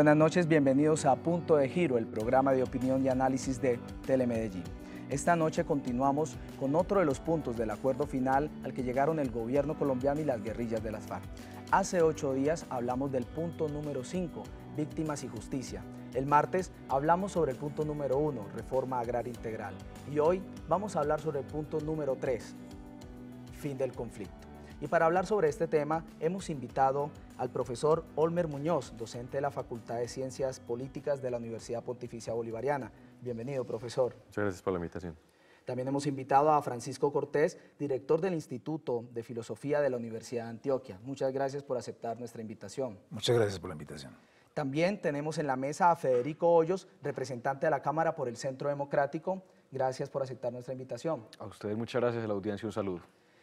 Buenas noches, bienvenidos a Punto de Giro, el programa de opinión y análisis de Telemedellín. Esta noche continuamos con otro de los puntos del acuerdo final al que llegaron el gobierno colombiano y las guerrillas de las FARC. Hace ocho días hablamos del punto número 5, víctimas y justicia. El martes hablamos sobre el punto número uno, reforma agraria integral. Y hoy vamos a hablar sobre el punto número 3, fin del conflicto. Y para hablar sobre este tema hemos invitado al profesor Olmer Muñoz, docente de la Facultad de Ciencias Políticas de la Universidad Pontificia Bolivariana. Bienvenido, profesor. Muchas gracias por la invitación. También hemos invitado a Francisco Cortés, director del Instituto de Filosofía de la Universidad de Antioquia. Muchas gracias por aceptar nuestra invitación. Muchas gracias por la invitación. También tenemos en la mesa a Federico Hoyos, representante de la Cámara por el Centro Democrático. Gracias por aceptar nuestra invitación. A ustedes muchas gracias, a la audiencia un saludo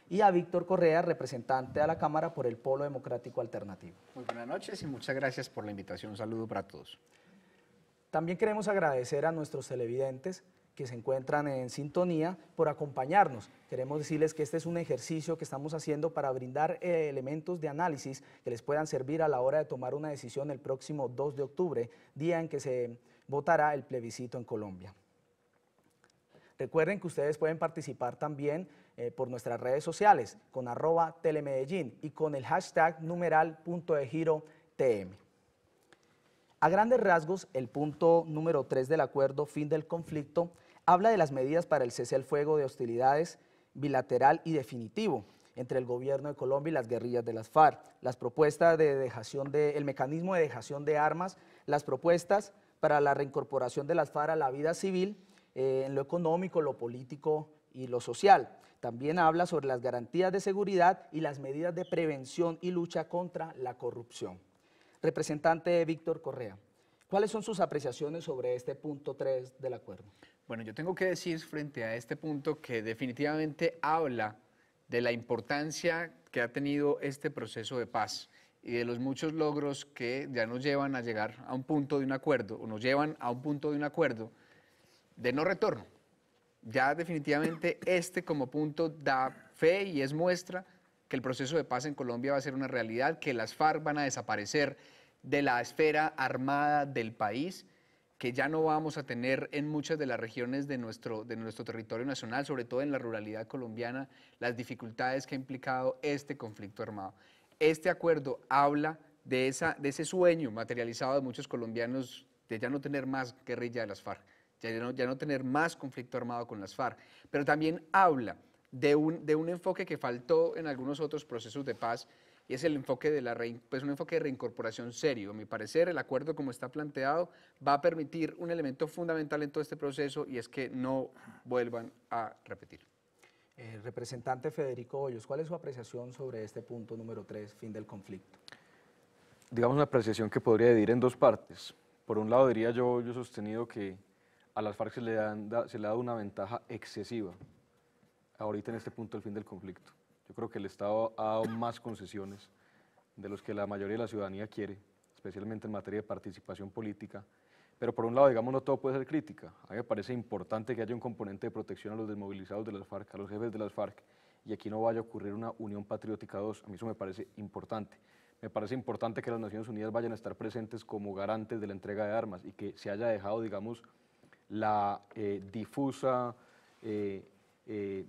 y a Víctor Correa, representante a la Cámara por el Polo Democrático Alternativo. Muy buenas noches y muchas gracias por la invitación. Un saludo para todos. También queremos agradecer a nuestros televidentes que se encuentran en sintonía por acompañarnos. Queremos decirles que este es un ejercicio que estamos haciendo para brindar eh, elementos de análisis que les puedan servir a la hora de tomar una decisión el próximo 2 de octubre, día en que se votará el plebiscito en Colombia. Recuerden que ustedes pueden participar también eh, por nuestras redes sociales con arroba telemedellín y con el hashtag numeral punto de giro TM. A grandes rasgos, el punto número 3 del acuerdo fin del conflicto habla de las medidas para el cese al fuego de hostilidades bilateral y definitivo entre el gobierno de Colombia y las guerrillas de las FARC, las propuestas de dejación de, el mecanismo de dejación de armas, las propuestas para la reincorporación de las FARC a la vida civil, eh, en lo económico, lo político y lo social. También habla sobre las garantías de seguridad y las medidas de prevención y lucha contra la corrupción. Representante Víctor Correa, ¿cuáles son sus apreciaciones sobre este punto 3 del acuerdo? Bueno, yo tengo que decir frente a este punto que definitivamente habla de la importancia que ha tenido este proceso de paz y de los muchos logros que ya nos llevan a llegar a un punto de un acuerdo, o nos llevan a un punto de un acuerdo de no retorno ya definitivamente este como punto da fe y es muestra que el proceso de paz en Colombia va a ser una realidad, que las FARC van a desaparecer de la esfera armada del país, que ya no vamos a tener en muchas de las regiones de nuestro, de nuestro territorio nacional, sobre todo en la ruralidad colombiana, las dificultades que ha implicado este conflicto armado. Este acuerdo habla de, esa, de ese sueño materializado de muchos colombianos de ya no tener más guerrilla de las FARC ya no, ya no tener más conflicto armado con las FARC, pero también habla de un, de un enfoque que faltó en algunos otros procesos de paz y es el enfoque de la pues un enfoque de reincorporación serio. A mi parecer, el acuerdo como está planteado va a permitir un elemento fundamental en todo este proceso y es que no vuelvan a repetir. El eh, representante Federico Hoyos, ¿cuál es su apreciación sobre este punto número 3, fin del conflicto? Digamos una apreciación que podría dividir en dos partes. Por un lado diría yo, yo he sostenido que a las FARC se le, se le ha dado una ventaja excesiva ahorita en este punto del fin del conflicto. Yo creo que el Estado ha dado más concesiones de los que la mayoría de la ciudadanía quiere, especialmente en materia de participación política. Pero por un lado, digamos, no todo puede ser crítica. A mí me parece importante que haya un componente de protección a los desmovilizados de las FARC, a los jefes de las FARC, y aquí no vaya a ocurrir una Unión Patriótica 2. A mí eso me parece importante. Me parece importante que las Naciones Unidas vayan a estar presentes como garantes de la entrega de armas y que se haya dejado, digamos, la eh, difusa eh, eh,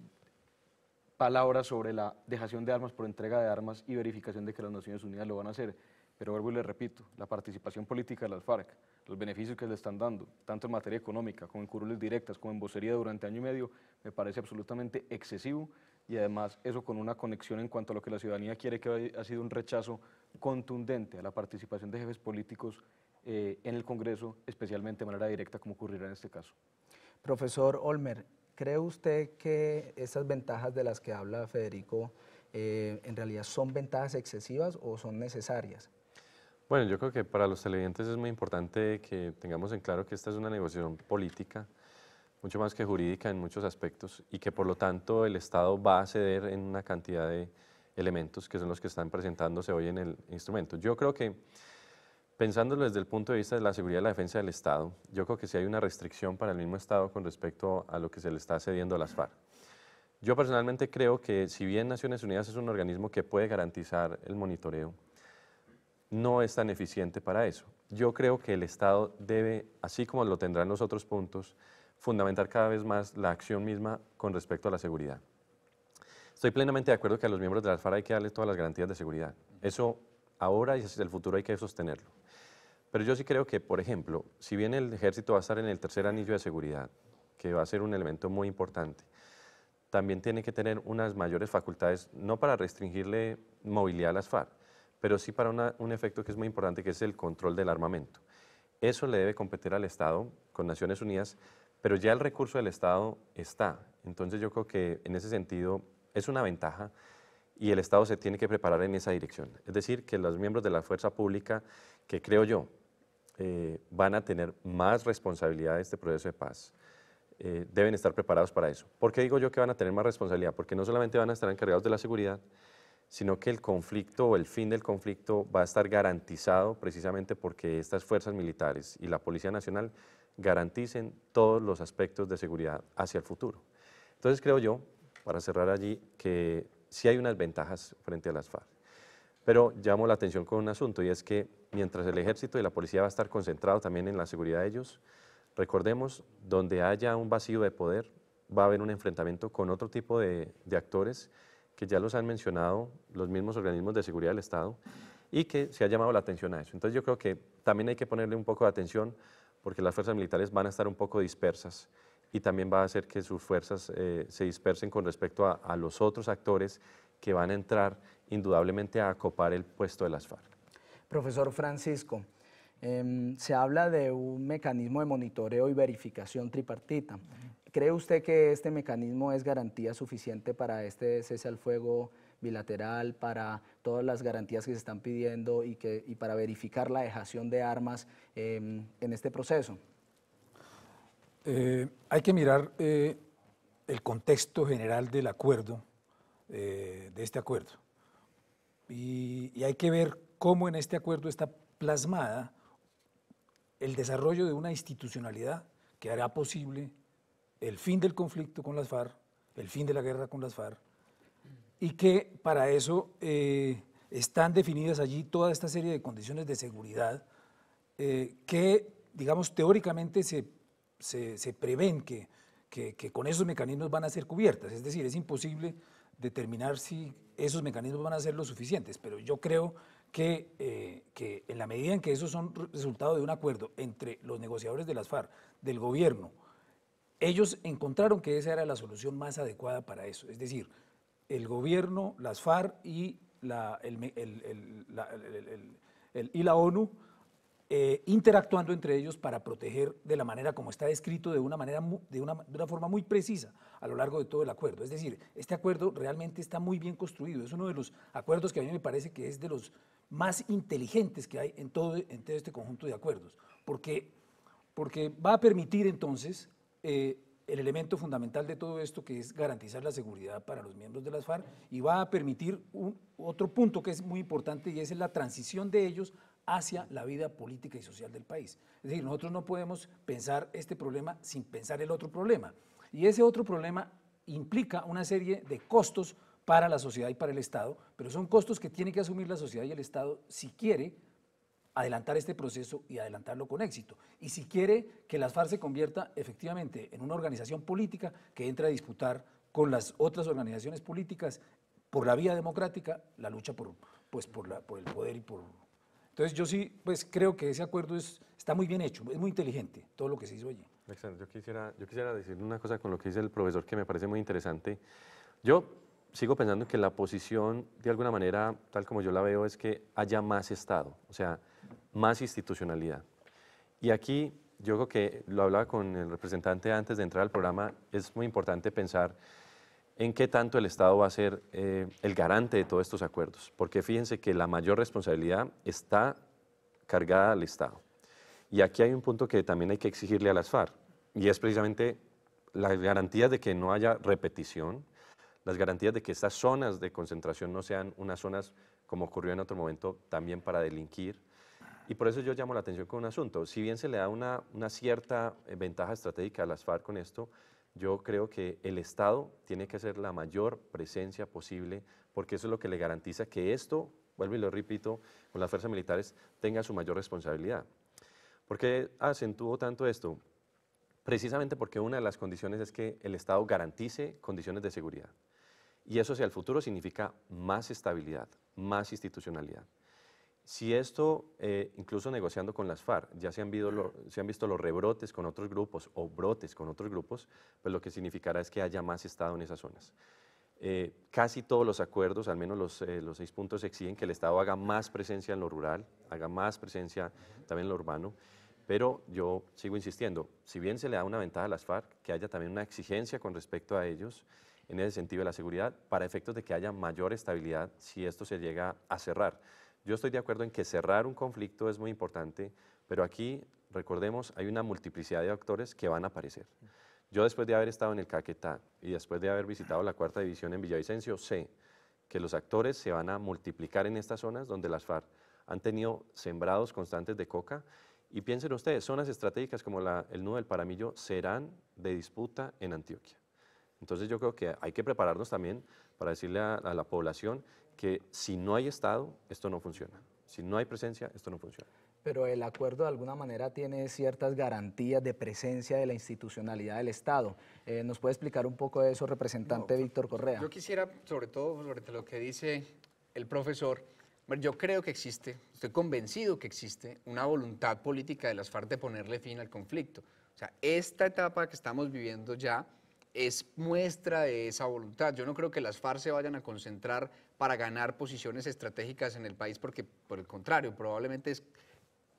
palabra sobre la dejación de armas por entrega de armas y verificación de que las Naciones Unidas lo van a hacer. Pero vuelvo y le repito, la participación política de las FARC, los beneficios que le están dando, tanto en materia económica como en curules directas, como en vocería durante año y medio, me parece absolutamente excesivo y además eso con una conexión en cuanto a lo que la ciudadanía quiere, que ha sido un rechazo contundente a la participación de jefes políticos eh, en el Congreso, especialmente de manera directa como ocurrirá en este caso. Profesor Olmer, ¿cree usted que esas ventajas de las que habla Federico eh, en realidad son ventajas excesivas o son necesarias? Bueno, yo creo que para los televidentes es muy importante que tengamos en claro que esta es una negociación política, mucho más que jurídica en muchos aspectos, y que por lo tanto el Estado va a ceder en una cantidad de elementos que son los que están presentándose hoy en el instrumento. Yo creo que Pensándolo desde el punto de vista de la seguridad y la defensa del Estado, yo creo que sí hay una restricción para el mismo Estado con respecto a lo que se le está cediendo a las FARC. Yo personalmente creo que si bien Naciones Unidas es un organismo que puede garantizar el monitoreo, no es tan eficiente para eso. Yo creo que el Estado debe, así como lo tendrán los otros puntos, fundamentar cada vez más la acción misma con respecto a la seguridad. Estoy plenamente de acuerdo que a los miembros de las FARC hay que darle todas las garantías de seguridad. Eso ahora y desde el futuro hay que sostenerlo. Pero yo sí creo que, por ejemplo, si bien el ejército va a estar en el tercer anillo de seguridad, que va a ser un elemento muy importante, también tiene que tener unas mayores facultades, no para restringirle movilidad a las FARC, pero sí para un efecto que es muy importante, que es el control del armamento. Eso le debe competir al Estado con Naciones Unidas, pero ya el recurso del Estado está. Entonces yo creo que en ese sentido es una ventaja y el Estado se tiene que preparar en esa dirección. Es decir, que los miembros de la fuerza pública, que creo yo, eh, van a tener más responsabilidad de este proceso de paz. Eh, deben estar preparados para eso. ¿Por qué digo yo que van a tener más responsabilidad? Porque no solamente van a estar encargados de la seguridad, sino que el conflicto o el fin del conflicto va a estar garantizado precisamente porque estas fuerzas militares y la Policía Nacional garanticen todos los aspectos de seguridad hacia el futuro. Entonces creo yo, para cerrar allí, que sí hay unas ventajas frente a las FARC. Pero llamo la atención con un asunto y es que mientras el ejército y la policía va a estar concentrado también en la seguridad de ellos, recordemos, donde haya un vacío de poder, va a haber un enfrentamiento con otro tipo de, actores que ya los han mencionado los mismos organismos de seguridad del Estado y que se ha llamado la atención a eso. Entonces yo creo que también hay que ponerle un poco de atención porque las fuerzas militares van a estar un poco dispersas y también va a hacer que sus fuerzas eh, se dispersen con respecto a, los otros actores que van a entrar indudablemente a acopar el puesto de las FARC. Profesor Francisco, em, se habla de un mecanismo de monitoreo y verificación tripartita. ¿Cree usted que este mecanismo es garantía suficiente para este cese al fuego bilateral, para todas las garantías que se están pidiendo y, que, para verificar la dejación de armas em, en este proceso? Eh, hay que mirar eh, el contexto general del acuerdo, eh, de este acuerdo. Y, hay que ver cómo en este acuerdo está plasmada el desarrollo de una institucionalidad que hará posible el fin del conflicto con las FARC, el fin de la guerra con las FARC, y que para eso eh, están definidas allí toda esta serie de condiciones de seguridad eh, que, digamos, teóricamente se, prevén que, que, con esos mecanismos van a ser cubiertas. Es decir, es imposible determinar si esos mecanismos van a ser lo suficientes, pero yo creo que, eh, en la medida en que esos son resultado de un acuerdo entre los negociadores de las FARC, del gobierno, ellos encontraron que esa era la solución más adecuada para eso. Es decir, el gobierno, las FARC el, y la ONU eh, interactuando entre ellos para proteger de la manera como está descrito, de una, manera, de forma muy precisa a lo largo de todo el acuerdo. Es decir, este acuerdo realmente está muy bien construido. Es uno de los acuerdos que a mí me parece que es de los más inteligentes que hay en todo, en todo este conjunto de acuerdos, porque, porque va a permitir entonces eh, el elemento fundamental de todo esto, que es garantizar la seguridad para los miembros de las FARC, y va a permitir un, otro punto que es muy importante y es la transición de ellos hacia la vida política y social del país. Es decir, nosotros no podemos pensar este problema sin pensar el otro problema. Y ese otro problema implica una serie de costos para la sociedad y para el Estado, pero son costos que tiene que asumir la sociedad y el Estado si quiere adelantar este proceso y adelantarlo con éxito. Y si quiere que las FARC se convierta efectivamente en una organización política que entre a disputar con las otras organizaciones políticas por la vía democrática la lucha por, pues, por, la, por el poder y por, entonces yo sí, pues creo que ese acuerdo es, está muy bien hecho, es muy inteligente todo lo que se hizo allí. Alexander, yo quisiera, yo quisiera decir una cosa con lo que dice el profesor que me parece muy interesante. Yo sigo pensando que la posición, de alguna manera, tal como yo la veo, es que haya más Estado, o sea, más institucionalidad. Y aquí yo creo que lo hablaba con el representante antes de entrar al programa, es muy importante pensar en qué tanto el Estado va a ser eh, el garante de todos estos acuerdos, porque fíjense que la mayor responsabilidad está cargada al Estado. Y aquí hay un punto que también hay que exigirle a las FARC, y es precisamente las garantías de que no haya repetición, las garantías de que estas zonas de concentración no sean unas zonas como ocurrió en otro momento también para delinquir. Y por eso yo llamo la atención con un asunto. Si bien se le da una, una cierta eh, ventaja estratégica a las FARC con esto, yo creo que el Estado tiene que hacer la mayor presencia posible porque eso es lo que le garantiza que esto, vuelvo y lo repito, con las fuerzas militares tenga su mayor responsabilidad. ¿Por qué acentúo tanto esto? Precisamente porque una de las condiciones es que el Estado garantice condiciones de seguridad. Y eso hacia el futuro significa más estabilidad, más institucionalidad. Si esto, eh, incluso negociando con las FARC, ya se han, visto los rebrotes con otros grupos o brotes con otros grupos, pues lo que significará es que haya más Estado en esas zonas. Eh, casi todos los acuerdos, al menos los, eh, los, seis puntos, exigen que el Estado haga más presencia en lo rural, haga más presencia también en lo urbano, pero yo sigo insistiendo, si bien se le da una ventaja a las FARC, que haya también una exigencia con respecto a ellos en ese sentido de la seguridad, para efectos de que haya mayor estabilidad si esto se llega a cerrar. Yo estoy de acuerdo en que cerrar un conflicto es muy importante, pero aquí, recordemos, hay una multiplicidad de actores que van a aparecer. Yo después de haber estado en el Caquetá y después de haber visitado la cuarta división en Villavicencio, sé que los actores se van a multiplicar en estas zonas donde las FARC han tenido sembrados constantes de coca. Y piensen ustedes, zonas estratégicas como el nudo del Paramillo serán de disputa en Antioquia. Entonces yo creo que hay que prepararnos también para decirle a la población que si no hay Estado, esto no funciona. Si no hay presencia, esto no funciona. Pero el acuerdo de alguna manera tiene ciertas garantías de presencia de la institucionalidad del Estado. Eh, ¿Nos puede explicar un poco de eso, representante Víctor Correa? Yo quisiera, sobre todo, sobre lo que dice el profesor, yo creo que existe, estoy convencido que existe una voluntad política de las FARC de ponerle fin al conflicto. O sea, esta etapa que estamos viviendo ya es muestra de esa voluntad. Yo no creo que las FARC se vayan a concentrar para ganar posiciones estratégicas en el país, porque por el contrario, probablemente es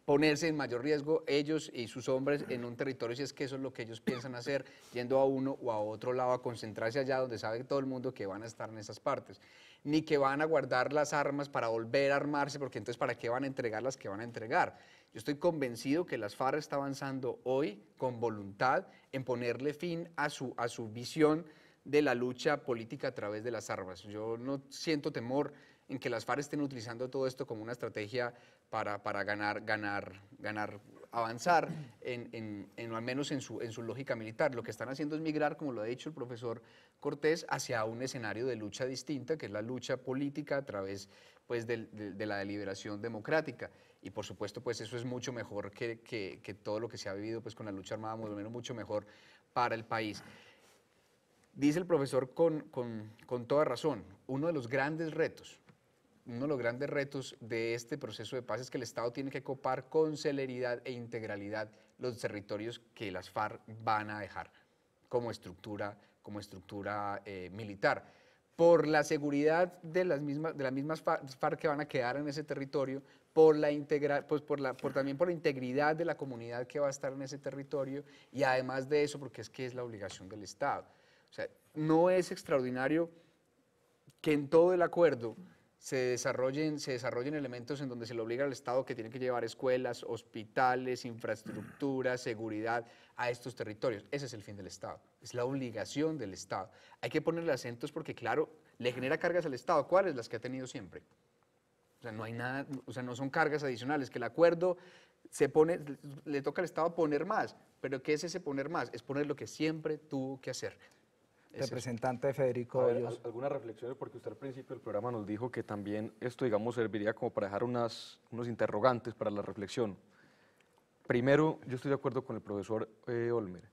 ponerse en mayor riesgo ellos y sus hombres en un territorio si es que eso es lo que ellos piensan hacer, yendo a uno o a otro lado a concentrarse allá donde sabe todo el mundo que van a estar en esas partes, ni que van a guardar las armas para volver a armarse, porque entonces para qué van a entregar las que van a entregar. Yo estoy convencido que las FARC está avanzando hoy con voluntad en ponerle fin a su, visión de la lucha política a través de las armas. Yo no siento temor en que las FARC estén utilizando todo esto como una estrategia para, ganar, ganar, ganar, avanzar, en, en, al menos en su, lógica militar. Lo que están haciendo es migrar, como lo ha dicho el profesor Cortés, hacia un escenario de lucha distinta, que es la lucha política a través pues, de, de la deliberación democrática y por supuesto pues eso es mucho mejor que, que, todo lo que se ha vivido pues con la lucha armada, más o menos mucho mejor para el país. Dice el profesor con, con, con toda razón, uno de los grandes retos, uno de los grandes retos de este proceso de paz es que el Estado tiene que copar con celeridad e integralidad los territorios que las FARC van a dejar como estructura, como estructura eh, militar. Por la seguridad de las mismas, de las mismas FARC que van a quedar en ese territorio, por la integra, pues por la, por también por la integridad de la comunidad que va a estar en ese territorio y además de eso, porque es que es la obligación del Estado. O sea, no es extraordinario que en todo el acuerdo se desarrollen, se desarrollen elementos en donde se le obliga al Estado que tiene que llevar escuelas, hospitales, infraestructura, seguridad a estos territorios. Ese es el fin del Estado, es la obligación del Estado. Hay que ponerle acentos porque, claro, le genera cargas al Estado. ¿Cuáles? Las que ha tenido siempre. O sea, no hay nada, o sea, no son cargas adicionales, que el acuerdo se pone, le toca al Estado poner más, pero ¿qué es ese poner más? Es poner lo que siempre tuvo que hacer. Representante Federico. algunas reflexiones, porque usted al principio del programa nos dijo que también esto, digamos, serviría como para dejar unos interrogantes para la reflexión. Primero, yo estoy de acuerdo con el profesor eh, Olmer.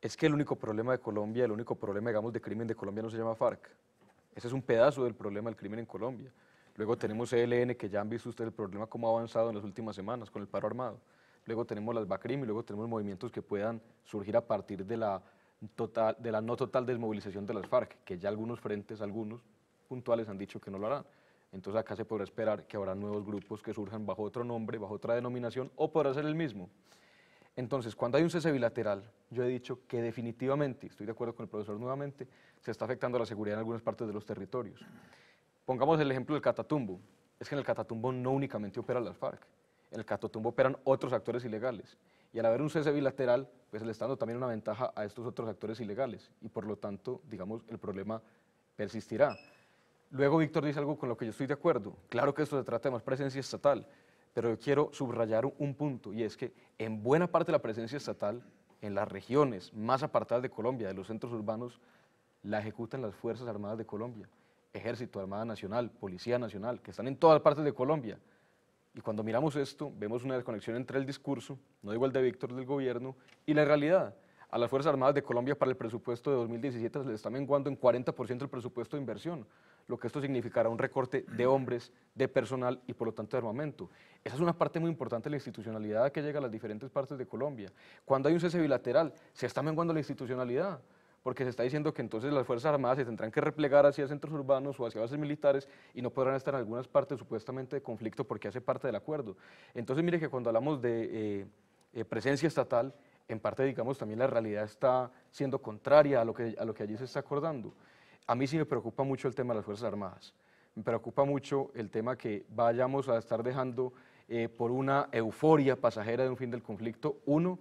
Es que el único problema de Colombia, el único problema, digamos, de crimen de Colombia no se llama FARC. Ese es un pedazo del problema del crimen en Colombia. Luego tenemos ELN, que ya han visto ustedes el problema cómo ha avanzado en las últimas semanas con el paro armado. Luego tenemos las BACRIM y luego tenemos movimientos que puedan surgir a partir de la, de la no total desmovilización de las FARC, que ya algunos frentes, algunos puntuales han dicho que no lo harán. Entonces acá se podrá esperar que habrá nuevos grupos que surjan bajo otro nombre, bajo otra denominación o podrá ser el mismo. Entonces, cuando hay un cese bilateral, yo he dicho que definitivamente, estoy de acuerdo con el profesor nuevamente, se está afectando la seguridad en algunas partes de los territorios. Pongamos el ejemplo del Catatumbo. Es que en el Catatumbo no únicamente opera las FARC, en el Catatumbo operan otros actores ilegales. Y al haber un cese bilateral, pues le está dando también una ventaja a estos otros actores ilegales. Y por lo tanto, digamos, el problema persistirá. Luego Víctor dice algo con lo que yo estoy de acuerdo. Claro que esto se trata de más presencia estatal, pero yo quiero subrayar un punto, y es que en buena parte de la presencia estatal, en las regiones más apartadas de Colombia, de los centros urbanos, la ejecutan las Fuerzas Armadas de Colombia. Ejército, Armada Nacional, Policía Nacional, que están en todas partes de Colombia. Y cuando miramos esto, vemos una desconexión entre el discurso, no digo el de Víctor del gobierno, y la realidad. A las Fuerzas Armadas de Colombia para el presupuesto de 2017 se les está menguando en 40% el presupuesto de inversión, lo que esto significará un recorte de hombres, de personal y por lo tanto de armamento. Esa es una parte muy importante de la institucionalidad que llega a las diferentes partes de Colombia. Cuando hay un cese bilateral, se está menguando la institucionalidad porque se está diciendo que entonces las Fuerzas Armadas se tendrán que replegar hacia centros urbanos o hacia bases militares y no podrán estar en algunas partes supuestamente de conflicto porque hace parte del acuerdo. Entonces, mire que cuando hablamos de eh, eh, presencia estatal, en parte, digamos, también la realidad está siendo contraria a lo, que, a lo que allí se está acordando. A mí sí me preocupa mucho el tema de las Fuerzas Armadas. Me preocupa mucho el tema que vayamos a estar dejando eh, por una euforia pasajera de un fin del conflicto, uno,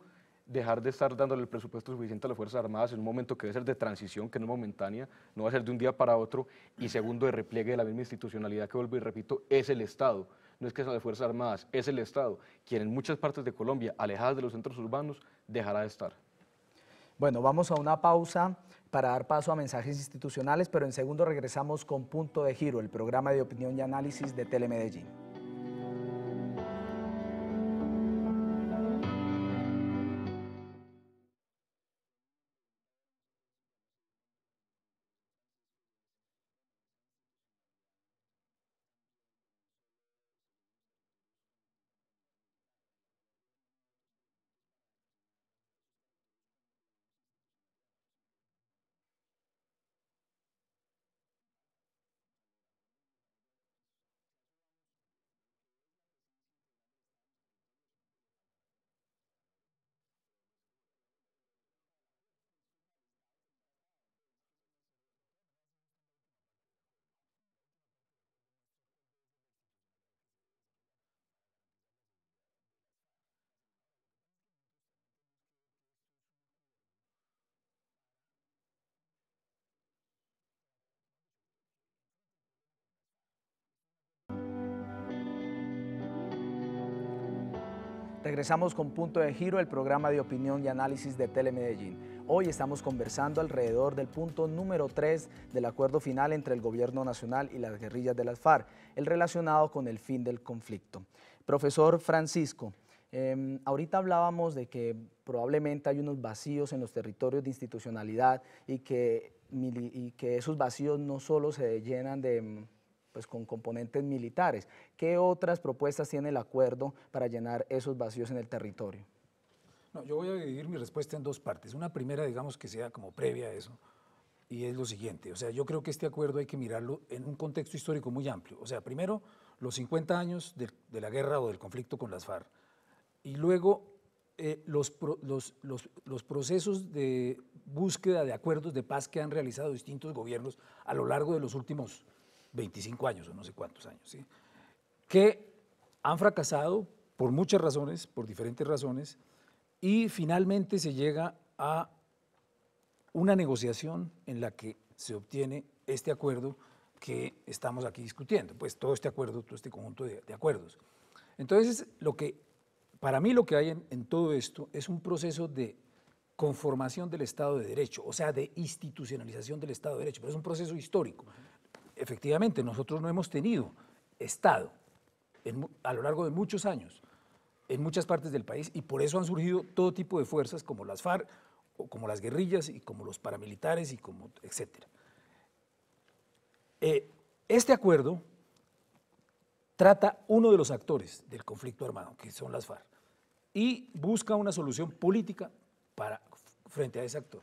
dejar de estar dándole el presupuesto suficiente a las Fuerzas Armadas en un momento que debe ser de transición, que no es momentánea, no va a ser de un día para otro, y segundo, de repliegue de la misma institucionalidad que vuelvo y repito, es el Estado. No es que sea de Fuerzas Armadas, es el Estado, quien en muchas partes de Colombia, alejadas de los centros urbanos, dejará de estar. Bueno, vamos a una pausa para dar paso a mensajes institucionales, pero en segundo regresamos con Punto de Giro, el programa de opinión y análisis de Telemedellín. Regresamos con Punto de Giro, el programa de opinión y análisis de Telemedellín. Hoy estamos conversando alrededor del punto número 3 del acuerdo final entre el gobierno nacional y las guerrillas de las FARC, el relacionado con el fin del conflicto. Profesor Francisco, em, ahorita hablábamos de que probablemente hay unos vacíos en los territorios de institucionalidad y que esos vacíos no solo se llenan de pues con componentes militares. ¿Qué otras propuestas tiene el acuerdo para llenar esos vacíos en el territorio? No, yo voy a dividir mi respuesta en dos partes. Una primera, digamos, que sea como previa a eso, y es lo siguiente. O sea, yo creo que este acuerdo hay que mirarlo en un contexto histórico muy amplio. O sea, primero, los 50 años de, la guerra o del conflicto con las FARC. Y luego, eh, los, los, los, los procesos de búsqueda de acuerdos de paz que han realizado distintos gobiernos a lo largo de los últimos 25 años o no sé cuántos años, ¿sí? que han fracasado por muchas razones, por diferentes razones, y finalmente se llega a una negociación en la que se obtiene este acuerdo que estamos aquí discutiendo, pues todo este acuerdo, todo este conjunto de, acuerdos. Entonces, lo que, para mí lo que hay en todo esto es un proceso de conformación del Estado de Derecho, o sea, de institucionalización del Estado de Derecho, pero es un proceso histórico efectivamente, nosotros no hemos tenido Estado a lo largo de muchos años en muchas partes del país y por eso han surgido todo tipo de fuerzas como las FARC, o como las guerrillas y como los paramilitares y como etcétera. Eh, este acuerdo trata uno de los actores del conflicto armado, que son las FARC, y busca una solución política para, frente a ese actor.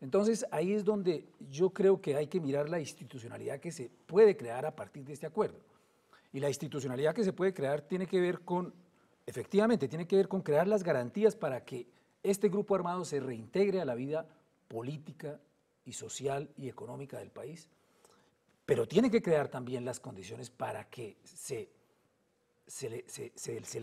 Entonces, ahí es donde yo creo que hay que mirar la institucionalidad que se puede crear a partir de este acuerdo. Y la institucionalidad que se puede crear tiene que ver con, efectivamente, tiene que ver con crear las garantías para que este grupo armado se reintegre a la vida política y social y económica del país, pero tiene que crear también las condiciones para que se, se, le, se,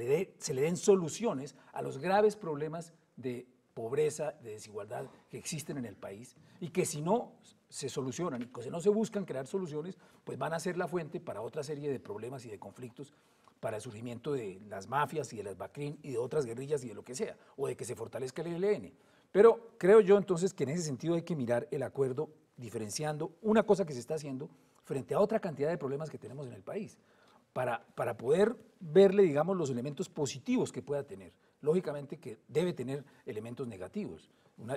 le den soluciones a los graves problemas de pobreza, de desigualdad que existen en el país y que si no se solucionan y si no se buscan crear soluciones, pues van a ser la fuente para otra serie de problemas y de conflictos para el surgimiento de las mafias y de las BACRIN y de otras guerrillas y de lo que sea, o de que se fortalezca el ELN. Pero creo yo entonces que en ese sentido hay que mirar el acuerdo diferenciando una cosa que se está haciendo frente a otra cantidad de problemas que tenemos en el país para, para poder verle, digamos, los elementos positivos que pueda tener. Lógicamente que debe tener elementos negativos.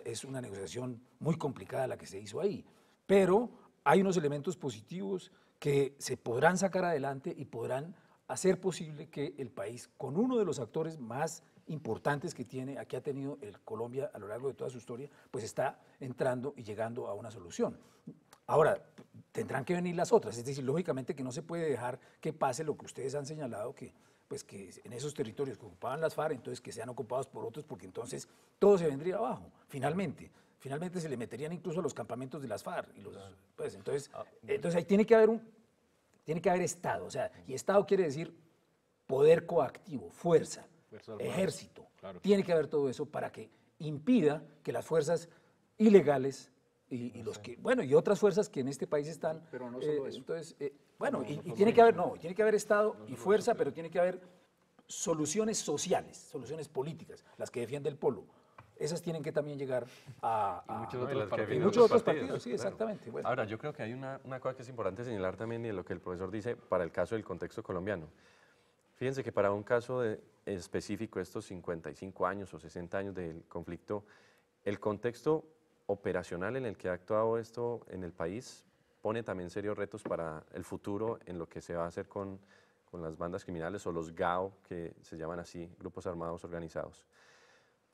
es una negociación muy complicada la que se hizo ahí, pero hay unos elementos positivos que se podrán sacar adelante y podrán hacer posible que el país, con uno de los actores más importantes que tiene, aquí ha tenido el Colombia a lo largo de toda su historia, pues está entrando y llegando a una solución. Ahora, tendrán que venir las otras. Es decir, lógicamente que no se puede dejar que pase lo que ustedes han señalado, que, pues que en esos territorios que ocupaban las FARC, entonces que sean ocupados por otros, porque entonces todo se vendría abajo, finalmente. Finalmente se le meterían incluso los campamentos de las FARC. Pues, entonces, ah, eh, entonces ahí tiene que haber un, tiene que haber Estado. O sea, y Estado quiere decir poder coactivo, fuerza, ejército. Tiene que haber todo eso para que impida que las fuerzas ilegales y, los que, bueno, y otras fuerzas que en este país están. Pero no solo eh, eso. Entonces, eh, bueno, y, tiene que haber, no, tiene que haber Estado y fuerza, pero tiene que haber soluciones sociales, soluciones políticas, las que defiende el polo. Esas tienen que también llegar a, muchos otros, partidos, sí, exactamente. Ahora, yo creo que hay una, cosa que es importante señalar también y lo que el profesor dice para el caso del contexto colombiano. Fíjense que para un caso de, específico, estos 55 años o 60 años del conflicto, el contexto operacional en el que ha actuado esto en el país pone también serios retos para el futuro en lo que se va a hacer con, las bandas criminales o los GAO, que se llaman así, grupos armados organizados.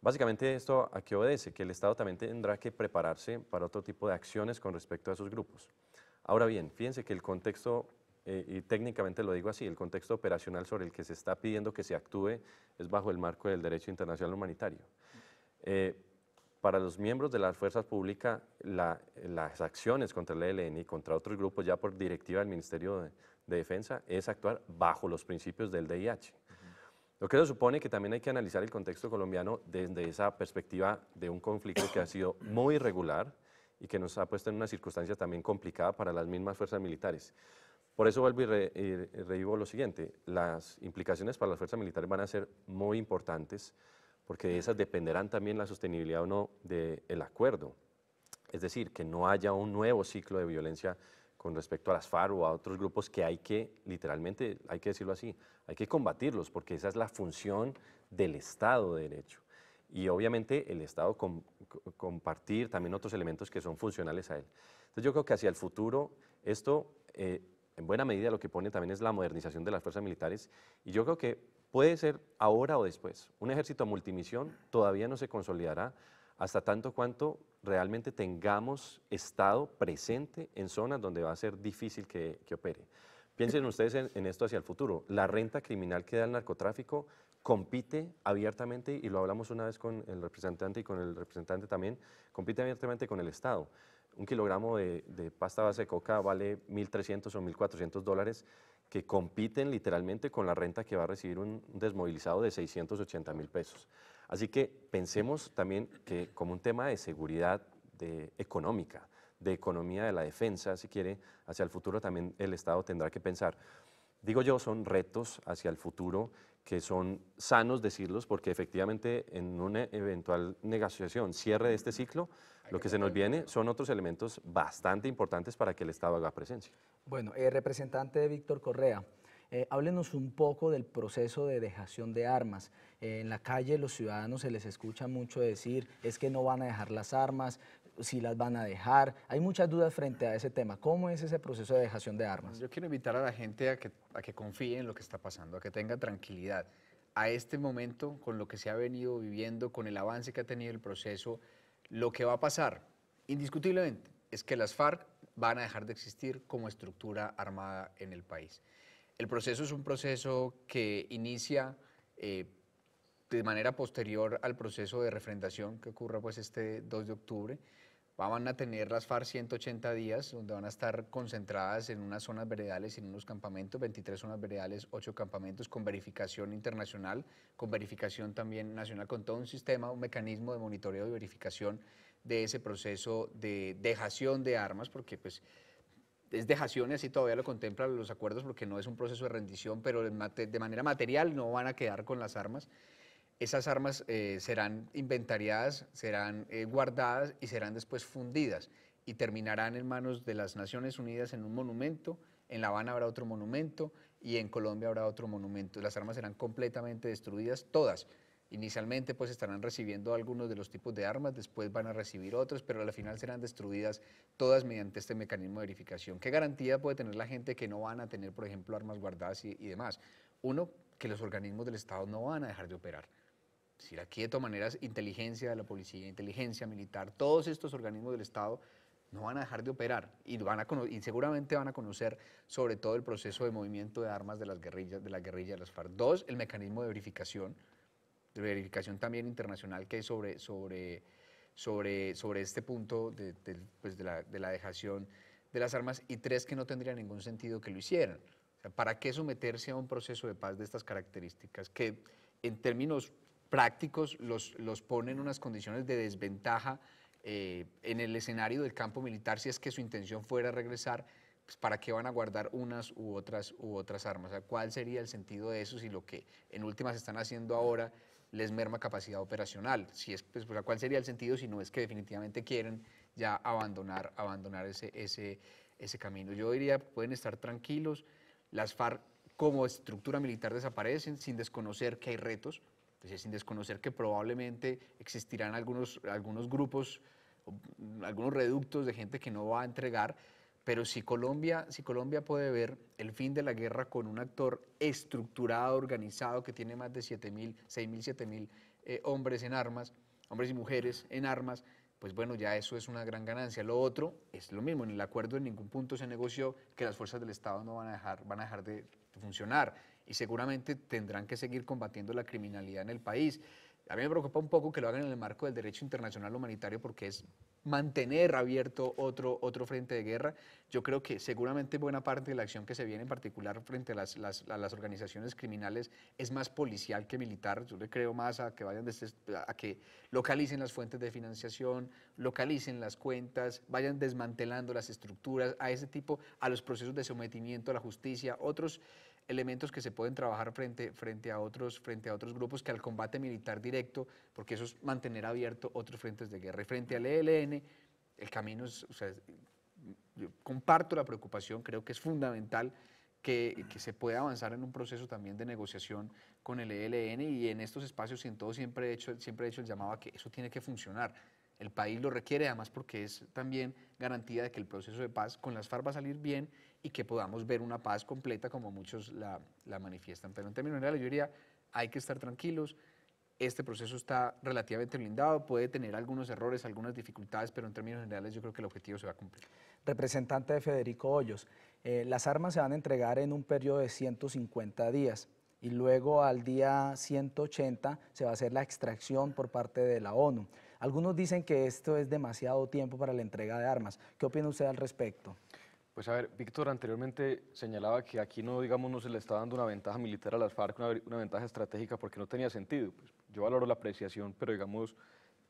Básicamente esto a qué obedece, que el Estado también tendrá que prepararse para otro tipo de acciones con respecto a esos grupos. Ahora bien, fíjense que el contexto, eh, y técnicamente lo digo así, el contexto operacional sobre el que se está pidiendo que se actúe es bajo el marco del derecho internacional humanitario. Eh, para los miembros de las fuerzas públicas las acciones contra el ELN y contra otros grupos ya por directiva del Ministerio de, Defensa es actuar bajo los principios del DIH. Lo que se supone que también hay que analizar el contexto colombiano desde esa perspectiva de un conflicto que ha sido muy irregular y que nos ha puesto en una circunstancia también complicada para las mismas fuerzas militares. Por eso vuelvo y, lo siguiente, las implicaciones para las fuerzas militares van a ser muy importantes porque de esas dependerán también la sostenibilidad o no del acuerdo. Es decir, que no haya un nuevo ciclo de violencia con respecto a las FARC o a otros grupos que hay que, literalmente, hay que decirlo así, hay que combatirlos, porque esa es la función del Estado de Derecho. Y obviamente el Estado compartir también otros elementos que son funcionales a él. Entonces yo creo que hacia el futuro esto... Eh, en buena medida lo que pone también es la modernización de las fuerzas militares y yo creo que Puede ser ahora o después. Un ejército multimisión todavía no se consolidará hasta tanto cuanto realmente tengamos Estado presente en zonas donde va a ser difícil que, opere. Piensen ustedes en, esto hacia el futuro. La renta criminal que da el narcotráfico compite abiertamente, y lo hablamos una vez con el representante y con el representante también, compite abiertamente con el Estado. Un kilogramo de, de pasta base de coca vale 1.300 o 1.400 dólares que compiten literalmente con la renta que va a recibir un desmovilizado de 680 mil pesos. Así que pensemos también que como un tema de seguridad de, económica, de economía de la defensa, si quiere, hacia el futuro también el Estado tendrá que pensar. Digo yo, son retos hacia el futuro que son sanos decirlos porque efectivamente en una eventual negociación, cierre de este ciclo, lo que se nos viene son otros elementos bastante importantes para que el Estado haga presencia. Bueno, eh, representante de Víctor Correa, eh, háblenos un poco del proceso de dejación de armas. Eh, en la calle los ciudadanos se les escucha mucho decir es que no van a dejar las armas, si las van a dejar. Hay muchas dudas frente a ese tema. ¿Cómo es ese proceso de dejación de armas? Yo quiero invitar a la gente a que, a que confíe en lo que está pasando, a que tenga tranquilidad. A este momento, con lo que se ha venido viviendo, con el avance que ha tenido el proceso, lo que va a pasar, indiscutiblemente, es que las FARC van a dejar de existir como estructura armada en el país. El proceso es un proceso que inicia eh, de manera posterior al proceso de refrendación que ocurra pues este 2 de octubre van a tener las FARC 180 días, donde van a estar concentradas en unas zonas veredales, en unos campamentos, 23 zonas veredales, 8 campamentos, con verificación internacional, con verificación también nacional, con todo un sistema, un mecanismo de monitoreo y verificación de ese proceso de dejación de armas, porque pues es dejación y así todavía lo contemplan los acuerdos porque no es un proceso de rendición, pero de manera material no van a quedar con las armas esas armas eh, serán inventariadas, serán eh, guardadas y serán después fundidas y terminarán en manos de las Naciones Unidas en un monumento, en La Habana habrá otro monumento y en Colombia habrá otro monumento. Las armas serán completamente destruidas, todas. Inicialmente pues estarán recibiendo algunos de los tipos de armas, después van a recibir otros, pero al final serán destruidas todas mediante este mecanismo de verificación. ¿Qué garantía puede tener la gente que no van a tener, por ejemplo, armas guardadas y demás? Uno, que los organismos del Estado no van a dejar de operar es decir, aquí de todas maneras, inteligencia de la policía, inteligencia militar, todos estos organismos del Estado no van a dejar de operar y, van a y seguramente van a conocer sobre todo el proceso de movimiento de armas de las guerrillas, de la guerrilla de las FARC. Dos, el mecanismo de verificación, de verificación también internacional que es sobre, sobre, sobre, sobre este punto pues, de, la, dejación de las armas. Y tres, que no tendría ningún sentido que lo hicieran. ¿Para qué someterse a un proceso de paz de estas características que en términos prácticos los, los pone en unas condiciones de desventaja eh, en el escenario del campo militar si es que su intención fuera regresar. Pues, ¿Para qué van a guardar unas u otras u otras armas? ¿Cuál sería el sentido de eso si lo que en últimas están haciendo ahora les merma capacidad operacional. Si es, pues, ¿Cuál sería el sentido si no es que definitivamente quieren ya abandonar, abandonar ese, ese, ese camino? Yo diría, pueden estar tranquilos, las FARC como estructura militar desaparecen sin desconocer que hay retos, entonces, pues, sin desconocer que probablemente existirán algunos, algunos grupos, algunos reductos de gente que no va a entregar, pero si Colombia, si Colombia puede ver el fin de la guerra con un actor estructurado, organizado, que tiene más de 7.000, 6.000, 7.000 mil eh, hombres en armas, hombres y mujeres en armas, pues bueno, ya eso es una gran ganancia. Lo otro es lo mismo, en el acuerdo en ningún punto se negoció que las fuerzas del Estado no van a dejar, van a dejar de funcionar y seguramente tendrán que seguir combatiendo la criminalidad en el país. A mí me preocupa un poco que lo hagan en el marco del derecho internacional humanitario porque es mantener abierto otro, otro frente de guerra. Yo creo que seguramente buena parte de la acción que se viene, en particular frente a las, organizaciones criminales, es más policial que militar. Yo le creo más a que vayan desde, este, a que localicen las fuentes de financiación, localicen las cuentas, vayan desmantelando las estructuras, a ese tipo, a los procesos de sometimiento a la justicia, otros elementos que se pueden trabajar frente, frente, a otros, frente a otros grupos que al combate militar directo, porque eso es mantener abierto otros frentes de guerra. Y frente al ELN, el camino es, o sea, comparto la preocupación, creo que es fundamental que, que, se pueda avanzar en un proceso también de negociación con el ELN y en estos espacios y en todo siempre he hecho, siempre he hecho el llamado a que eso tiene que funcionar. El país lo requiere además porque es también garantía de que el proceso de paz con las FARC va a salir bien y que podamos ver una paz completa como muchos la, manifiestan. Pero en términos generales yo diría, hay que estar tranquilos, este proceso está relativamente blindado, puede tener algunos errores, algunas dificultades, pero en términos generales yo creo que el objetivo se va a cumplir. Representante de Federico Hoyos, eh, las armas se van a entregar en un periodo de 150 días y luego al día 180 se va a hacer la extracción por parte de la ONU. Algunos dicen que esto es demasiado tiempo para la entrega de armas. ¿Qué opina usted al respecto? Pues a ver, Víctor anteriormente señalaba que aquí no, digamos, no se le está dando una ventaja militar a las FARC, una, ventaja estratégica, porque no tenía sentido. Pues, yo valoro la apreciación, pero digamos,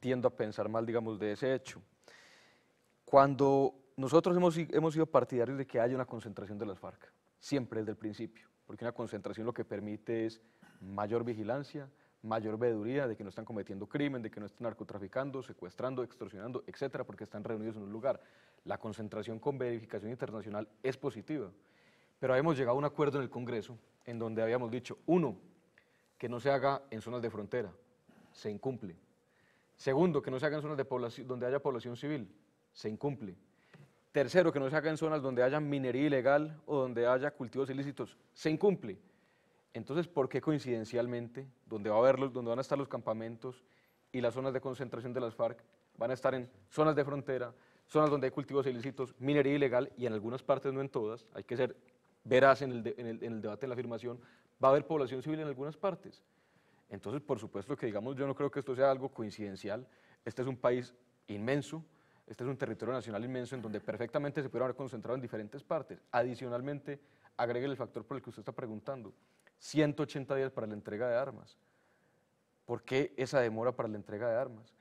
tiendo a pensar mal, digamos, de ese hecho. Cuando nosotros hemos, sido partidarios de que haya una concentración de las FARC, siempre desde el principio, porque una concentración lo que permite es mayor vigilancia, mayor veeduría de que no están cometiendo crimen, de que no están narcotraficando, secuestrando, extorsionando, etcétera, porque están reunidos en un lugar la concentración con verificación internacional es positiva. Pero habíamos llegado a un acuerdo en el Congreso en donde habíamos dicho, uno, que no se haga en zonas de frontera, se incumple. Segundo, que no se haga en zonas de donde haya población civil, se incumple. Tercero, que no se haga en zonas donde haya minería ilegal o donde haya cultivos ilícitos, se incumple. Entonces, ¿por qué coincidencialmente, donde, va a donde van a estar los campamentos y las zonas de concentración de las FARC, van a estar en zonas de frontera, zonas donde hay cultivos ilícitos, minería ilegal y en algunas partes, no en todas, hay que ser veraz en el, debate, en la afirmación, va a haber población civil en algunas partes. Entonces, por supuesto que digamos, yo no creo que esto sea algo coincidencial, este es un país inmenso, este es un territorio nacional inmenso en donde perfectamente se puede haber concentrado en diferentes partes. Adicionalmente, agregue el factor por el que usted está preguntando, 180 días para la entrega de armas. ¿Por qué esa demora para la entrega de armas?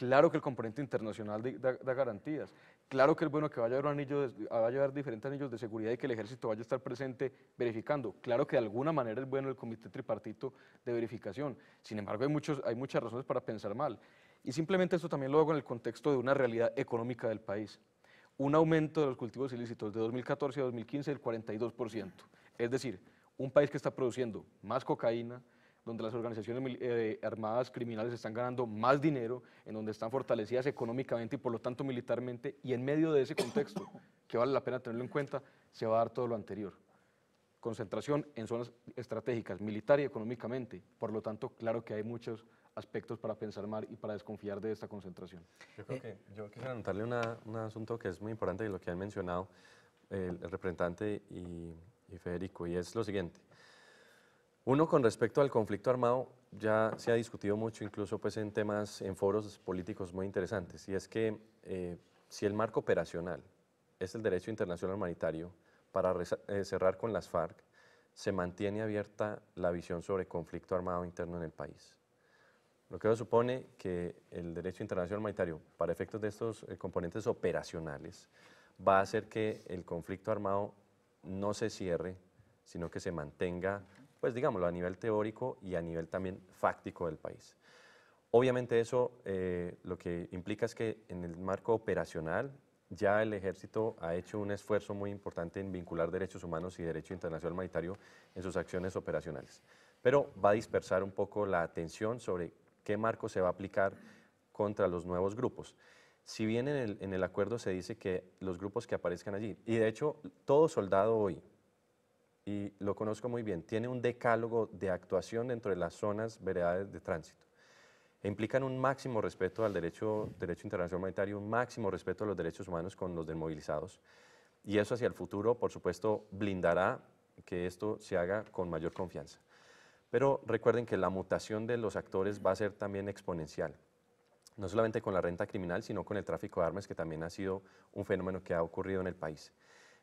Claro que el componente internacional da, garantías. Claro que es bueno que vaya a, haber a diferentes anillos de seguridad y que el ejército vaya a estar presente verificando. Claro que de alguna manera es bueno el comité tripartito de verificación. Sin embargo, hay, muchos, hay muchas razones para pensar mal. Y simplemente esto también lo hago en el contexto de una realidad económica del país. Un aumento de los cultivos ilícitos de 2014 a 2015 del 42%. Es decir, un país que está produciendo más cocaína, donde las organizaciones eh, armadas criminales están ganando más dinero, en donde están fortalecidas económicamente y por lo tanto militarmente, y en medio de ese contexto, que vale la pena tenerlo en cuenta, se va a dar todo lo anterior. Concentración en zonas estratégicas, militar y económicamente. Por lo tanto, claro que hay muchos aspectos para pensar mal y para desconfiar de esta concentración. Yo creo que yo anotarle un asunto que es muy importante y lo que han mencionado eh, el, representante y Federico, y es lo siguiente. Uno, con respecto al conflicto armado, ya se ha discutido mucho, incluso pues en temas, en foros políticos muy interesantes, y es que eh, si el marco operacional es el derecho internacional humanitario para eh, cerrar con las FARC, se mantiene abierta la visión sobre conflicto armado interno en el país. Lo que eso supone que el derecho internacional humanitario, para efectos de estos eh, componentes operacionales, va a hacer que el conflicto armado no se cierre, sino que se mantenga pues digámoslo, a nivel teórico y a nivel también fáctico del país. Obviamente eso eh, lo que implica es que en el marco operacional ya el ejército ha hecho un esfuerzo muy importante en vincular derechos humanos y derecho internacional humanitario en sus acciones operacionales. Pero va a dispersar un poco la atención sobre qué marco se va a aplicar contra los nuevos grupos. Si bien en el acuerdo se dice que los grupos que aparezcan allí, y de hecho todo soldado hoy, y lo conozco muy bien, tiene un decálogo de actuación dentro de las zonas veredades de tránsito. implican un máximo respeto al derecho, derecho internacional humanitario, un máximo respeto a los derechos humanos con los desmovilizados. Y eso hacia el futuro, por supuesto, blindará que esto se haga con mayor confianza. Pero recuerden que la mutación de los actores va a ser también exponencial, no solamente con la renta criminal, sino con el tráfico de armas, que también ha sido un fenómeno que ha ocurrido en el país.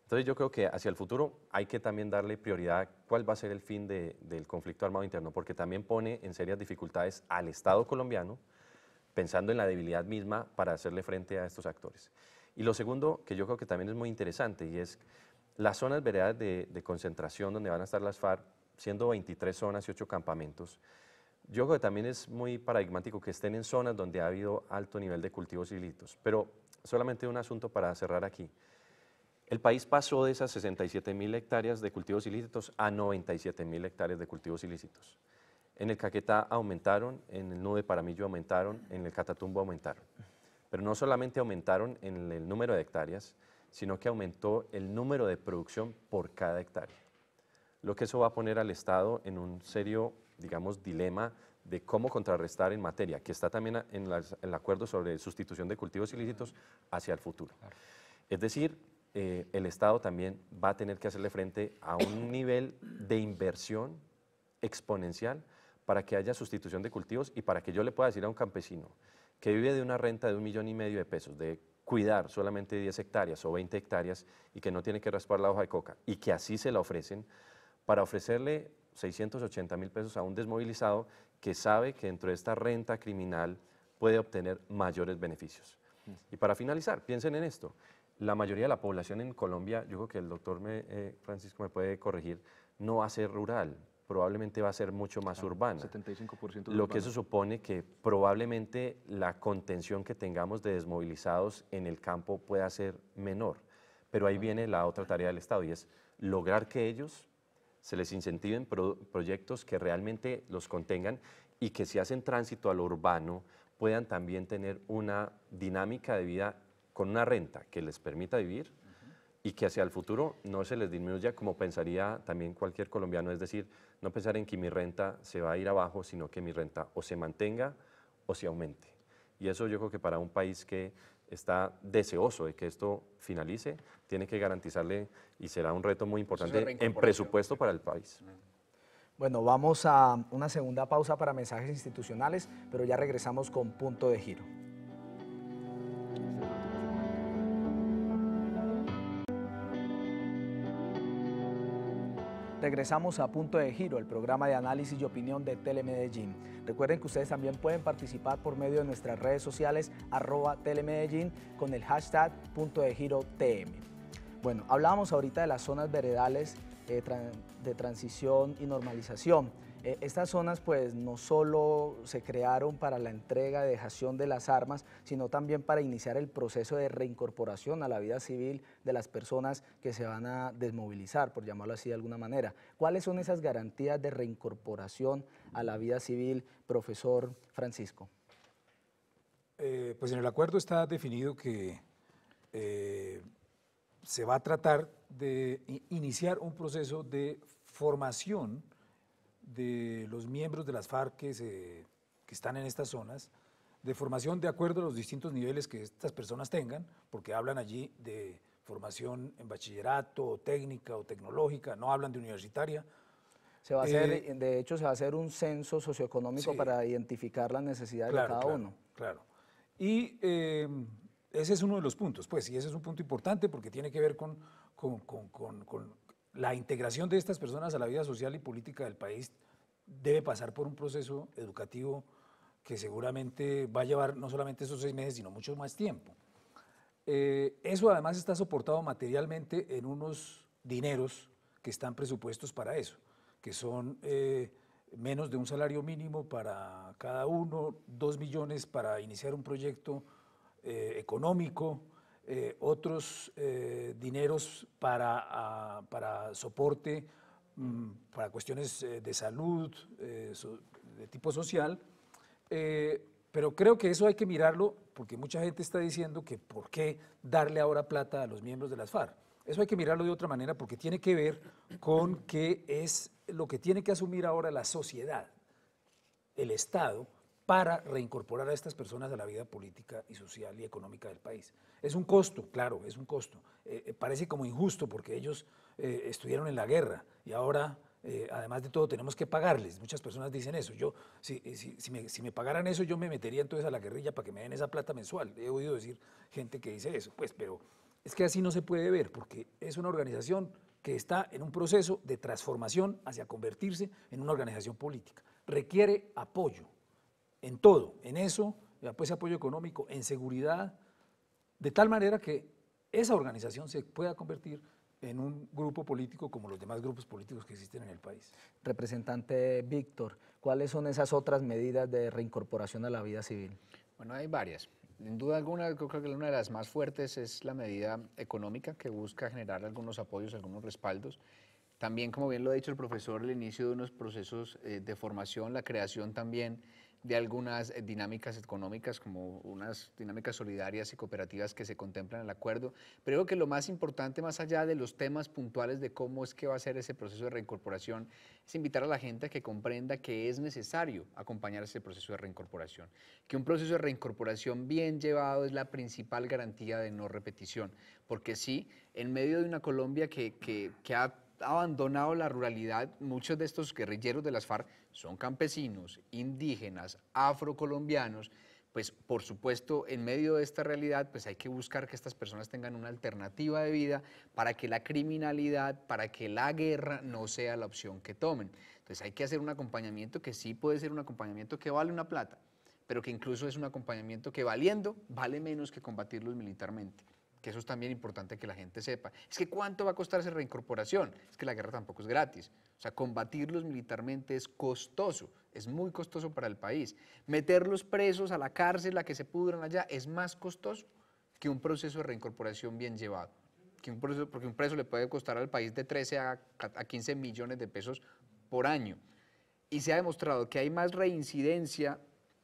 Entonces yo creo que hacia el futuro hay que también darle prioridad a cuál va a ser el fin del conflicto armado interno, porque también pone en serias dificultades al Estado colombiano, pensando en la debilidad misma para hacerle frente a estos actores. Y lo segundo, que yo creo que también es muy interesante, y es las zonas veredas de, concentración donde van a estar las FARC, siendo 23 zonas y 8 campamentos, yo creo que también es muy paradigmático que estén en zonas donde ha habido alto nivel de cultivos y ilícitos. Pero solamente un asunto para cerrar aquí. El país pasó de esas 67 mil hectáreas de cultivos ilícitos a 97 mil hectáreas de cultivos ilícitos. En el Caquetá aumentaron, en el Nube Paramillo aumentaron, en el Catatumbo aumentaron. Pero no solamente aumentaron en el número de hectáreas, sino que aumentó el número de producción por cada hectárea. Lo que eso va a poner al Estado en un serio, digamos, dilema de cómo contrarrestar en materia, que está también en, en el acuerdo sobre sustitución de cultivos ilícitos hacia el futuro. Es decir, eh, el Estado también va a tener que hacerle frente a un nivel de inversión exponencial para que haya sustitución de cultivos y para que yo le pueda decir a un campesino que vive de una renta de un millón y medio de pesos, de cuidar solamente 10 hectáreas o 20 hectáreas y que no tiene que raspar la hoja de coca y que así se la ofrecen, para ofrecerle 680 mil pesos a un desmovilizado que sabe que dentro de esta renta criminal puede obtener mayores beneficios. Mm. Y para finalizar, piensen en esto la mayoría de la población en Colombia, yo creo que el doctor me, eh, Francisco me puede corregir, no va a ser rural, probablemente va a ser mucho más urbana. 75% Lo que eso supone que probablemente la contención que tengamos de desmovilizados en el campo pueda ser menor. Pero ahí ah. viene la otra tarea del Estado y es lograr que ellos se les incentiven proyectos que realmente los contengan y que si hacen tránsito a lo urbano puedan también tener una dinámica de vida con una renta que les permita vivir y que hacia el futuro no se les disminuya como pensaría también cualquier colombiano, es decir, no pensar en que mi renta se va a ir abajo, sino que mi renta o se mantenga o se aumente. Y eso yo creo que para un país que está deseoso de que esto finalice, tiene que garantizarle, y será un reto muy importante, en presupuesto para el país. Bueno, vamos a una segunda pausa para mensajes institucionales, pero ya regresamos con punto de giro. Regresamos a Punto de Giro, el programa de análisis y opinión de Telemedellín. Recuerden que ustedes también pueden participar por medio de nuestras redes sociales arroba telemedellín con el hashtag Punto de Giro TM. Bueno, hablábamos ahorita de las zonas veredales eh, de transición y normalización. Eh, estas zonas pues no solo se crearon para la entrega y dejación de las armas, sino también para iniciar el proceso de reincorporación a la vida civil de las personas que se van a desmovilizar, por llamarlo así de alguna manera. ¿Cuáles son esas garantías de reincorporación a la vida civil, profesor Francisco? Eh, pues en el acuerdo está definido que eh, se va a tratar de iniciar un proceso de formación de los miembros de las FARC eh, que, están en estas zonas, de formación de acuerdo a los distintos niveles que estas personas tengan, porque hablan allí de formación en bachillerato, o técnica o tecnológica, no hablan de universitaria. Se va a hacer, eh, de hecho, se va a hacer un censo socioeconómico para identificar las necesidades de cada uno. Claro. Y em, ese es uno de los puntos, pues, y ese es un punto importante porque tiene que ver con la integración de estas personas a la vida social y política del país debe pasar por un proceso educativo que seguramente va a llevar no solamente esos seis meses, sino mucho más tiempo. Eh, eso además está soportado materialmente en unos dineros que están presupuestos para eso, que son eh, menos de un salario mínimo para cada uno, dos millones para iniciar un proyecto eh, económico, eh, otros eh, dineros para, para soporte, mm, para cuestiones eh, de salud, de tipo social. pero creo que eso hay que mirarlo porque mucha gente está diciendo que por qué darle ahora plata a los miembros de las FARC. Eso hay que mirarlo de otra manera porque tiene que ver con qué es lo que tiene que asumir ahora la sociedad, el Estado, para reincorporar a estas personas a la vida política y social y económica del país. Es un costo, claro, es un costo. Eh, eh, parece como injusto porque ellos eh, estuvieron en la guerra y ahora además de todo, tenemos que pagarles. Muchas personas dicen eso. Yo, si, si, me, si, me, pagaran eso, yo me metería entonces a la guerrilla para que me den esa plata mensual. He oído decir gente que dice eso, pues, pero es que así no se puede ver, porque es una organización que está en un proceso de transformación hacia convertirse en una organización política. Requiere apoyo, en todo, en eso, después apoyo económico, en seguridad, de tal manera que esa organización se pueda convertir en un grupo político como los demás grupos políticos que existen en el país. Representante Víctor, ¿cuáles son esas otras medidas de reincorporación a la vida civil? Bueno, hay varias. Sin duda alguna, creo que una de las más fuertes es la medida económica que busca generar algunos apoyos, algunos respaldos. También, como bien lo ha dicho el profesor, el inicio de unos procesos eh, de formación, la creación también de algunas eh, dinámicas económicas, como unas dinámicas solidarias y cooperativas que se contemplan en el acuerdo. Pero creo que lo más importante, más allá de los temas puntuales de cómo es que va a ser ese proceso de reincorporación, es invitar a la gente a que comprenda que es necesario acompañar ese proceso de reincorporación, que un proceso de reincorporación bien llevado es la principal garantía de no repetición, porque sí, en medio de una Colombia que, que, que ha abandonado la ruralidad, muchos de estos guerrilleros de las FARC son campesinos, indígenas, afrocolombianos, pues por supuesto en medio de esta realidad pues hay que buscar que estas personas tengan una alternativa de vida para que la criminalidad, para que la guerra no sea la opción que tomen. Entonces hay que hacer un acompañamiento que sí puede ser un acompañamiento que vale una plata, pero que incluso es un acompañamiento que valiendo vale menos que combatirlos militarmente que eso es también importante que la gente sepa. Es que cuánto va a costar esa reincorporación. Es que la guerra tampoco es gratis. O sea, combatirlos militarmente es costoso, es muy costoso para el país. Meterlos presos a la cárcel, a que se pudran allá, es más costoso que un proceso de reincorporación bien llevado. Que un proceso, porque un preso le puede costar al país de 13 a, a 15 millones de pesos por año. Y se ha demostrado que hay más reincidencia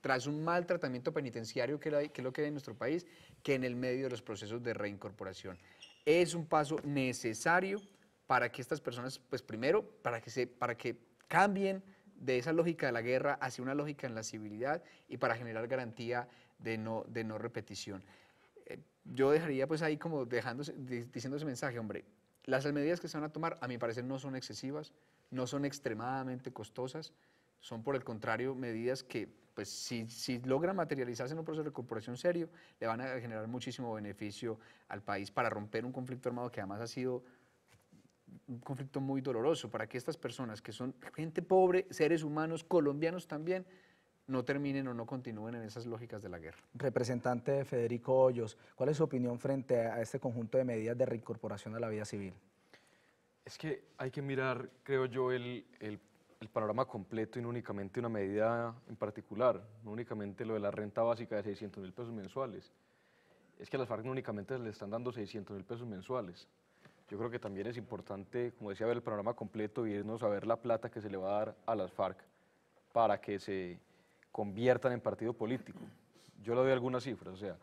tras un mal tratamiento penitenciario que, que es lo que hay en nuestro país, que en el medio de los procesos de reincorporación. Es un paso necesario para que estas personas, pues primero, para que, se, para que cambien de esa lógica de la guerra hacia una lógica en la civilidad y para generar garantía de no, de no repetición. Eh, yo dejaría pues ahí como dejándose, diciendo ese mensaje, hombre, las medidas que se van a tomar a mi parecer no son excesivas, no son extremadamente costosas, son por el contrario medidas que pues si, si logran materializarse en un proceso de recuperación serio, le van a generar muchísimo beneficio al país para romper un conflicto armado que además ha sido un conflicto muy doloroso para que estas personas que son gente pobre, seres humanos, colombianos también, no terminen o no continúen en esas lógicas de la guerra. Representante Federico Hoyos, ¿cuál es su opinión frente a este conjunto de medidas de reincorporación a la vida civil? Es que hay que mirar, creo yo, el el panorama completo y no únicamente una medida en particular, no únicamente lo de la renta básica de 600 mil pesos mensuales. Es que a las FARC no únicamente le están dando 600 mil pesos mensuales. Yo creo que también es importante, como decía, ver el panorama completo y irnos a ver la plata que se le va a dar a las FARC para que se conviertan en partido político. Yo le doy algunas cifras, o sea,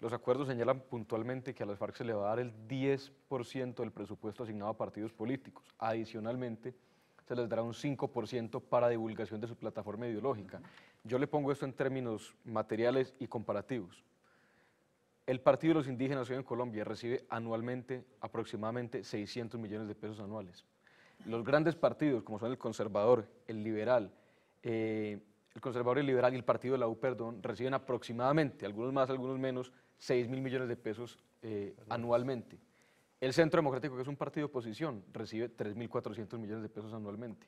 los acuerdos señalan puntualmente que a las FARC se le va a dar el 10% del presupuesto asignado a partidos políticos. Adicionalmente, se les dará un 5% para divulgación de su plataforma ideológica. Yo le pongo esto en términos materiales y comparativos. El Partido de los Indígenas en Colombia recibe anualmente aproximadamente 600 millones de pesos anuales. Los grandes partidos, como son el conservador, el liberal, eh, el conservador y el liberal y el partido de la U, perdón, reciben aproximadamente, algunos más, algunos menos, 6 mil millones de pesos eh, anualmente. El Centro Democrático, que es un partido de oposición, recibe 3.400 millones de pesos anualmente.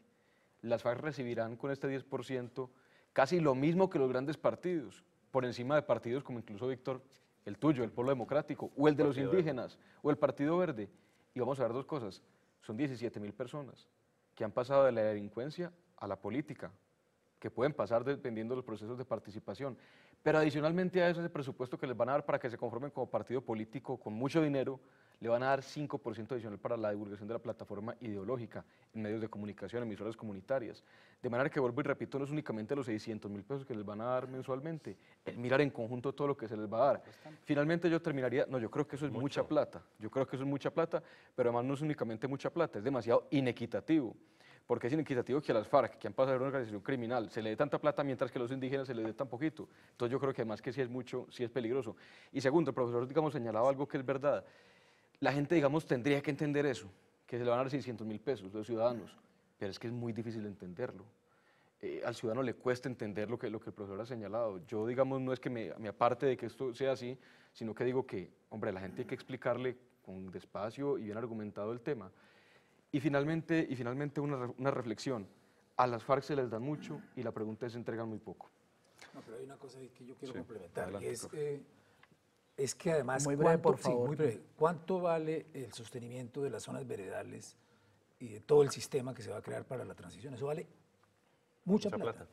Las FARC recibirán con este 10% casi lo mismo que los grandes partidos, por encima de partidos como incluso Víctor, el tuyo, el Pueblo Democrático, o el de los indígenas, o el Partido Verde. Y vamos a ver dos cosas. Son 17.000 personas que han pasado de la delincuencia a la política, que pueden pasar dependiendo de los procesos de participación. Pero adicionalmente a eso, ese presupuesto que les van a dar para que se conformen como partido político con mucho dinero, le van a dar 5% adicional para la divulgación de la plataforma ideológica en medios de comunicación, emisoras comunitarias. De manera que, vuelvo y repito, no es únicamente los 600 mil pesos que les van a dar mensualmente, mirar en conjunto todo lo que se les va a dar. Finalmente yo terminaría, no, yo creo que eso es mucha plata, yo creo que eso es mucha plata, pero además no es únicamente mucha plata, es demasiado inequitativo porque es inequitativo que a las FARC, que han pasado a ser una organización criminal, se le dé tanta plata mientras que a los indígenas se le dé tan poquito. Entonces yo creo que además que sí es mucho, sí es peligroso. Y segundo, el profesor, digamos, señalaba algo que es verdad. La gente, digamos, tendría que entender eso, que se le van a dar 600 mil pesos los ciudadanos, pero es que es muy difícil entenderlo. Eh, al ciudadano le cuesta entender lo que, lo que el profesor ha señalado. Yo, digamos, no es que me, me aparte de que esto sea así, sino que digo que, hombre, la gente hay que explicarle con despacio y bien argumentado el tema. Y finalmente, y finalmente una, una reflexión. A las FARC se les dan mucho y la pregunta es, entregan muy poco. No, pero hay una cosa que yo quiero complementar. es, que además, muy breve, ¿cuánto, por favor, ¿cuánto vale el sostenimiento de las zonas veredales y de todo el sistema que se va a crear para la transición? Eso vale mucha, mucha plata.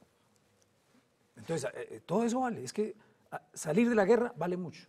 Entonces, eh, eh, todo eso vale. Es que ah, salir de la guerra vale mucho.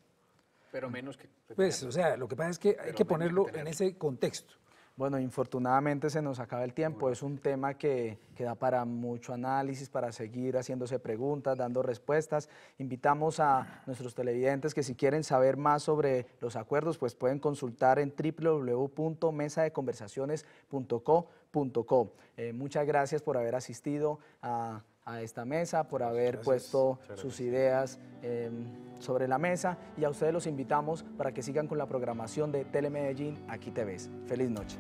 Pero menos que... Pues, o sea, lo que pasa es que hay que ponerlo en ese contexto. Bueno, infortunadamente se nos acaba el tiempo. Es un tema que, que, da para mucho análisis, para seguir haciéndose preguntas, dando respuestas. Invitamos a nuestros televidentes que si quieren saber más sobre los acuerdos, pues pueden consultar en www.mesadeconversaciones.co.co. Eh, muchas gracias por haber asistido a a esta mesa, por haber puesto sus ideas em, sobre la mesa y a ustedes los invitamos para que sigan con la programación de Telemedellín Aquí Te Ves. Feliz noche.